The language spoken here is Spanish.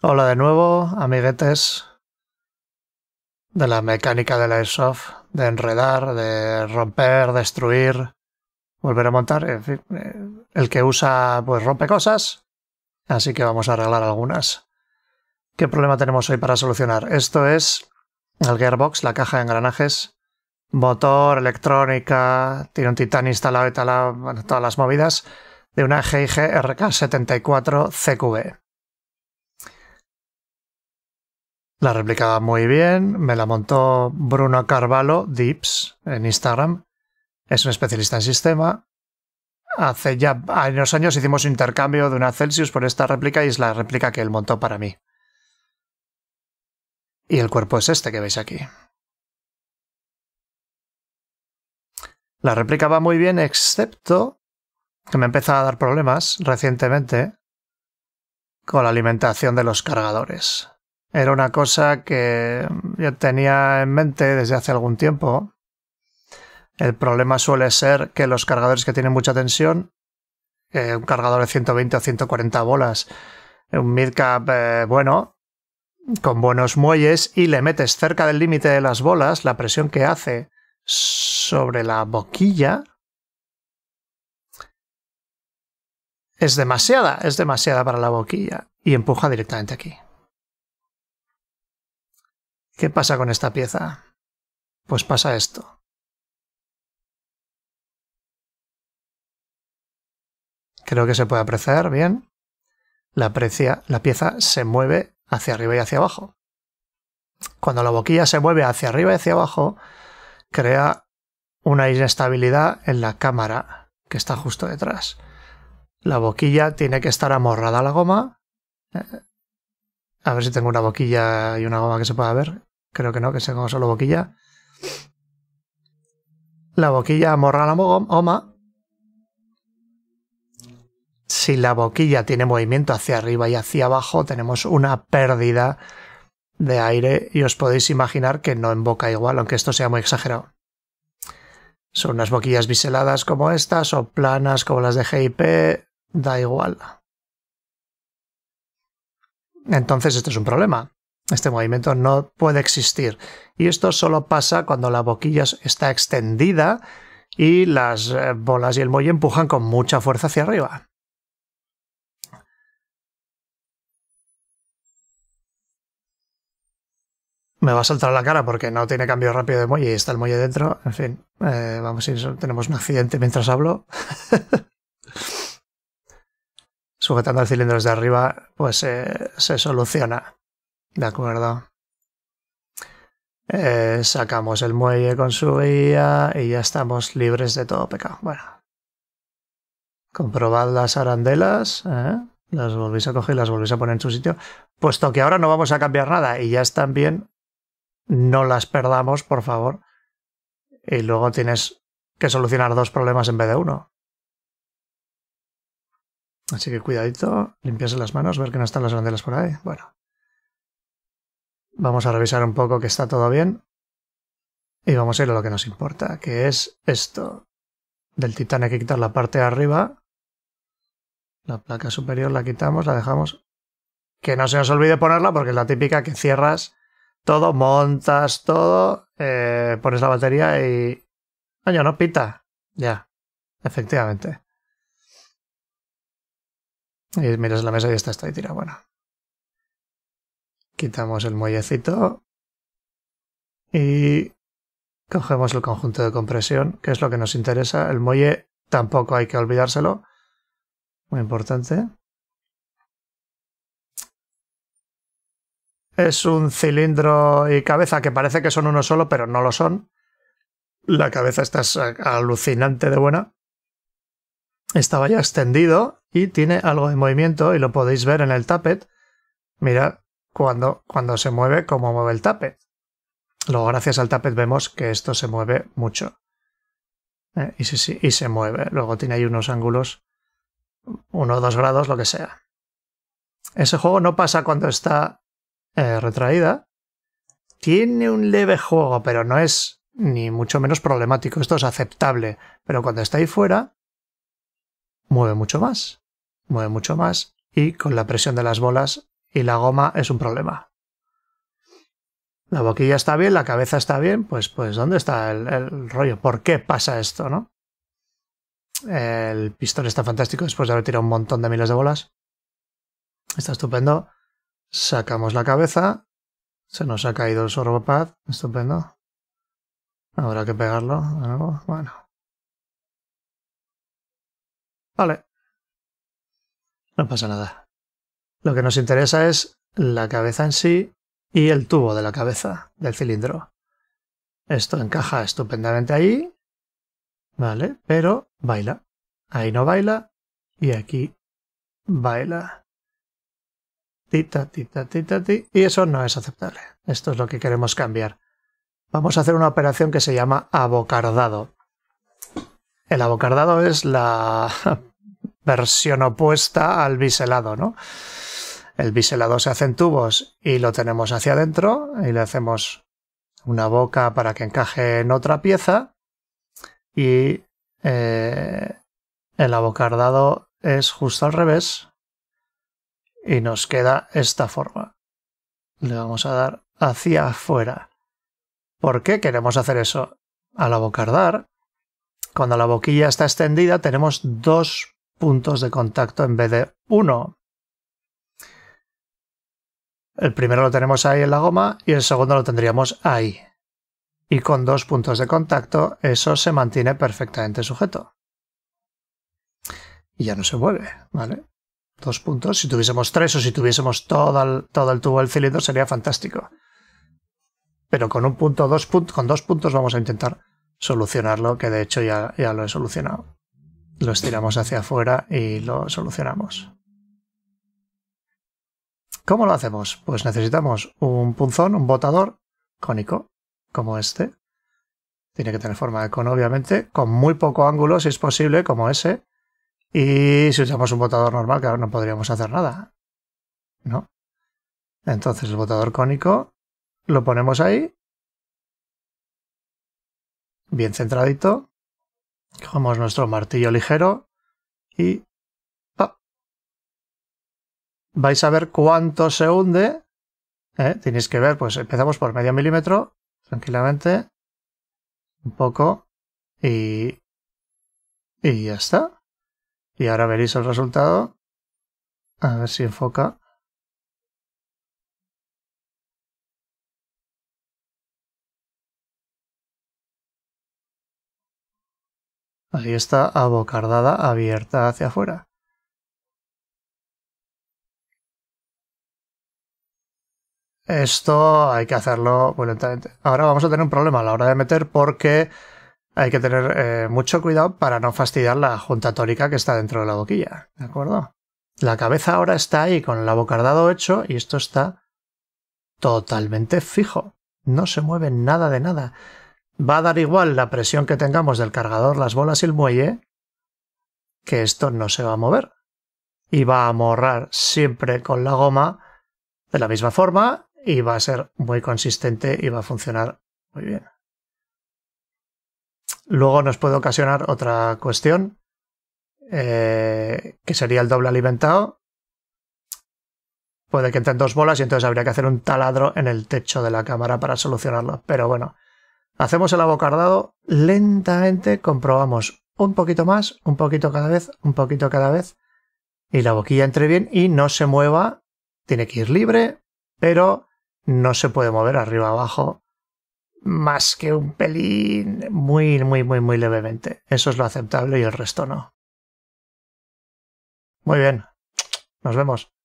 Hola de nuevo, amiguetes de la mecánica del airsoft, de enredar, de romper, destruir, volver a montar, en fin, eh, el que usa pues rompe cosas, así que vamos a arreglar algunas. ¿Qué problema tenemos hoy para solucionar? Esto es el gearbox, la caja de engranajes, motor, electrónica, tiene un titán instalado y tal, todas las movidas de una GIG RK74 CQB. La replicaba muy bien, me la montó Bruno Carvalho, Dips, en Instagram. Es un especialista en sistema. Hace ya años hicimos un intercambio de una Celsius por esta réplica y es la réplica que él montó para mí. Y el cuerpo es este que veis aquí. La réplica va muy bien, excepto que me empezó a dar problemas recientemente con la alimentación de los cargadores. Era una cosa que yo tenía en mente desde hace algún tiempo. El problema suele ser que los cargadores que tienen mucha tensión, eh, un cargador de 120 o 140 bolas, un midcap eh, bueno, con buenos muelles y le metes cerca del límite de las bolas, la presión que hace sobre la boquilla es demasiada, es demasiada para la boquilla y empuja directamente aquí. ¿Qué pasa con esta pieza? Pues pasa esto. Creo que se puede apreciar bien. La, pieza se mueve hacia arriba y hacia abajo. Cuando la boquilla se mueve hacia arriba y hacia abajo, crea una inestabilidad en la cámara que está justo detrás. La boquilla tiene que estar amorrada a la goma, eh, a ver si tengo una boquilla y una goma que se pueda ver. Creo que no, que tengo solo boquilla. La boquilla morra la goma. Si la boquilla tiene movimiento hacia arriba y hacia abajo, tenemos una pérdida de aire y os podéis imaginar que no en boca igual, aunque esto sea muy exagerado. Son unas boquillas biseladas como estas o planas como las de GIP, da igual. Entonces este es un problema. Este movimiento no puede existir. Y esto solo pasa cuando la boquilla está extendida y las eh, bolas y el muelle empujan con mucha fuerza hacia arriba. Me va a saltar la cara porque no tiene cambio rápido de muelle y está el muelle dentro. En fin, eh, vamos a ir, tenemos un accidente mientras hablo. sujetando el cilindros de arriba, pues eh, se soluciona. De acuerdo. Eh, sacamos el muelle con su guía y ya estamos libres de todo pecado. Bueno. Comprobad las arandelas. ¿eh? Las volvéis a coger y las volvéis a poner en su sitio. Puesto que ahora no vamos a cambiar nada y ya están bien, no las perdamos, por favor. Y luego tienes que solucionar dos problemas en vez de uno. Así que cuidadito, limpiarse las manos, ver que no están las bandelas por ahí. Bueno. Vamos a revisar un poco que está todo bien. Y vamos a ir a lo que nos importa, que es esto. Del titán hay que quitar la parte de arriba. La placa superior la quitamos, la dejamos. Que no se nos olvide ponerla porque es la típica que cierras todo, montas todo, eh, pones la batería y... año no pita. Ya, efectivamente. Y eh, miras la mesa y está, está y tira. Bueno. Quitamos el muellecito. Y cogemos el conjunto de compresión, que es lo que nos interesa. El muelle tampoco hay que olvidárselo. Muy importante. Es un cilindro y cabeza que parece que son uno solo, pero no lo son. La cabeza está alucinante de buena estaba ya extendido y tiene algo de movimiento y lo podéis ver en el tapet. Mirad cuando, cuando se mueve, cómo mueve el tapet. Luego, gracias al tapet, vemos que esto se mueve mucho. Eh, y, sí, se mueve. Luego tiene ahí unos ángulos, uno o dos grados, lo que sea. Ese juego no pasa cuando está eh, retraída. Tiene un leve juego, pero no es ni mucho menos problemático. Esto es aceptable. Pero cuando está ahí fuera, mueve mucho más, mueve mucho más y con la presión de las bolas y la goma es un problema. La boquilla está bien, la cabeza está bien, pues, pues ¿dónde está el, rollo? ¿Por qué pasa esto, no? El pistón está fantástico después de haber tirado un montón de miles de bolas. Está estupendo. Sacamos la cabeza. Se nos ha caído el sorbopad. Estupendo. Habrá que pegarlo Bueno. Vale. No pasa nada. Lo que nos interesa es la cabeza en sí y el tubo de la cabeza, del cilindro. Esto encaja estupendamente ahí. Vale, pero baila. Ahí no baila y aquí baila. Tita, tita, tita, tita Y eso no es aceptable. Esto es lo que queremos cambiar. Vamos a hacer una operación que se llama abocardado. El abocardado es la versión opuesta al biselado, ¿no? El biselado se hace en tubos y lo tenemos hacia adentro y le hacemos una boca para que encaje en otra pieza y eh, el abocardado es justo al revés y nos queda esta forma. Le vamos a dar hacia afuera. ¿Por qué queremos hacer eso? Al abocardar, cuando la boquilla está extendida tenemos dos puntos de contacto en vez de uno. El primero lo tenemos ahí en la goma y el segundo lo tendríamos ahí. Y con dos puntos de contacto eso se mantiene perfectamente sujeto. Y ya no se mueve, ¿vale? Dos puntos. Si tuviésemos tres o si tuviésemos todo el, todo el tubo del cilindro sería fantástico. Pero con un punto, dos puntos, con dos puntos vamos a intentar solucionarlo, que de hecho ya, ya lo he solucionado lo estiramos hacia afuera y lo solucionamos. ¿Cómo lo hacemos? Pues necesitamos un punzón, un botador cónico, como este. Tiene que tener forma de cono, obviamente, con muy poco ángulo, si es posible, como ese. Y si usamos un botador normal, claro, no podríamos hacer nada. ¿No? Entonces el botador cónico lo ponemos ahí. Bien centradito. Cogemos nuestro martillo ligero y... Vais a ver cuánto se hunde. Eh, tenéis que ver, pues empezamos por medio milímetro, tranquilamente. Un poco. Y... Y ya está. Y ahora veréis el resultado. A ver si enfoca. Ahí está abocardada abierta hacia afuera. Esto hay que hacerlo muy lentamente. Ahora vamos a tener un problema a la hora de meter porque hay que tener eh, mucho cuidado para no fastidiar la junta tórica que está dentro de la boquilla. ¿De acuerdo? La cabeza ahora está ahí con el abocardado hecho y esto está totalmente fijo. No se mueve nada de nada va a dar igual la presión que tengamos del cargador, las bolas y el muelle, que esto no se va a mover. Y va a morrar siempre con la goma de la misma forma y va a ser muy consistente y va a funcionar muy bien. Luego nos puede ocasionar otra cuestión, eh, que sería el doble alimentado. Puede que entren dos bolas y entonces habría que hacer un taladro en el techo de la cámara para solucionarlo. Pero bueno, Hacemos el abocardado lentamente, comprobamos un poquito más, un poquito cada vez, un poquito cada vez, y la boquilla entre bien y no se mueva, tiene que ir libre, pero no se puede mover arriba abajo más que un pelín muy, muy, muy, muy levemente. Eso es lo aceptable y el resto no. Muy bien. Nos vemos.